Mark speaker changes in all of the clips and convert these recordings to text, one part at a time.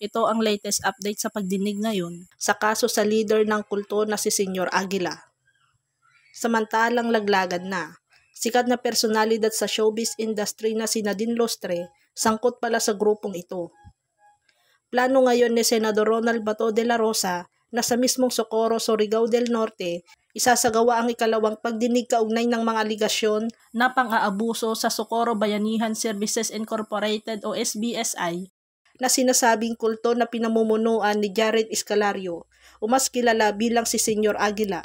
Speaker 1: Ito ang latest update sa pagdinig ngayon sa kaso sa leader ng kulto na si Senyor Aguila. Samantalang laglagan na, sikat na personalidad sa showbiz industry na si Nadine Lostre sangkot pala sa grupong ito. Plano ngayon ni Senador Ronald Bato de la Rosa na sa mismong Socorro, Surigao del Norte, isasagawa ang ikalawang pagdinig kaugnay ng mga aligasyon na pang-aabuso sa Socorro Bayanihan Services Incorporated o SBSI na sinasabing kulto na pinamumunuan ni Jared Escalario o mas kilala bilang si Senyor Aguila.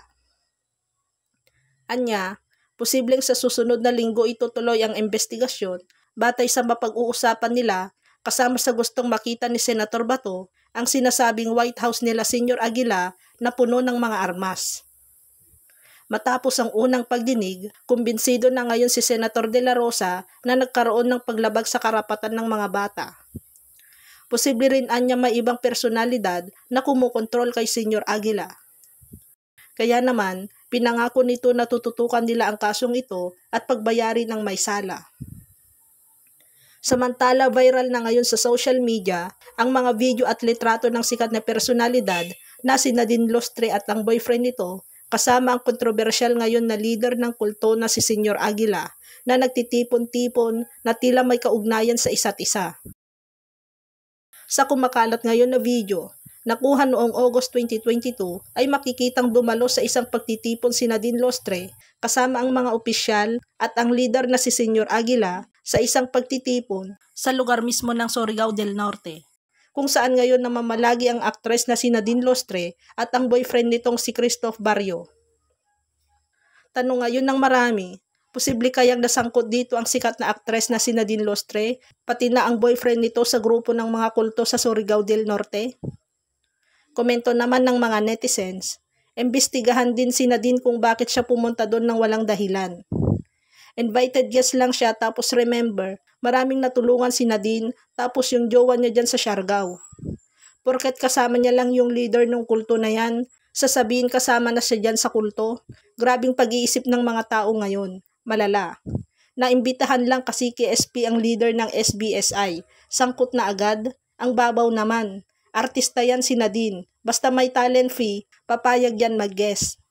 Speaker 1: Anya, posibleng sa susunod na linggo itutuloy ang investigasyon batay sa mapag-uusapan nila kasama sa gustong makita ni Senator Bato ang sinasabing White House nila Senyor Aguila na puno ng mga armas. Matapos ang unang pagdinig, kumbinsido na ngayon si Senator De La Rosa na nagkaroon ng paglabag sa karapatan ng mga bata. Posible rin anya may ibang personalidad na kumukontrol kay Senior Aguila. Kaya naman, pinangako nito na tututukan nila ang kasong ito at pagbayarin ng may sala. Samantala viral na ngayon sa social media ang mga video at litrato ng sikat na personalidad na si Nadine Lostre at ang boyfriend nito kasama ang kontrobersyal ngayon na leader ng kulto na si Senyor Aguila na nagtitipon-tipon na tila may kaugnayan sa isa't isa. Sa kumakalat ngayon na video, nakuha noong August 2022 ay makikitang dumalo sa isang pagtitipon si Nadine Lostre kasama ang mga opisyal at ang leader na si Senyor Aguila sa isang pagtitipon sa lugar mismo ng Surigao del Norte kung saan ngayon namamalagi ang aktres na si Nadine Lostre at ang boyfriend nitong si Christoph Barrio. Tanong ngayon ng marami Posible kayang nasangkot dito ang sikat na aktres na si Nadine Lostre, pati na ang boyfriend nito sa grupo ng mga kulto sa Surigao del Norte? Komento naman ng mga netizens, embestigahan din si Nadine kung bakit siya pumunta doon ng walang dahilan. Invited guest lang siya tapos remember, maraming natulungan si Nadine tapos yung jowa niya dyan sa Siargao. Porket kasama niya lang yung leader ng kulto na yan, sasabihin kasama na siya dyan sa kulto. Grabing pag-iisip ng mga tao ngayon malala. Naimbitahan lang kasi kay SP ang leader ng SBSI. Sangkot na agad, ang babaw naman. Artista yan si Nadine. Basta may talent fee, papayag yan mag-guest.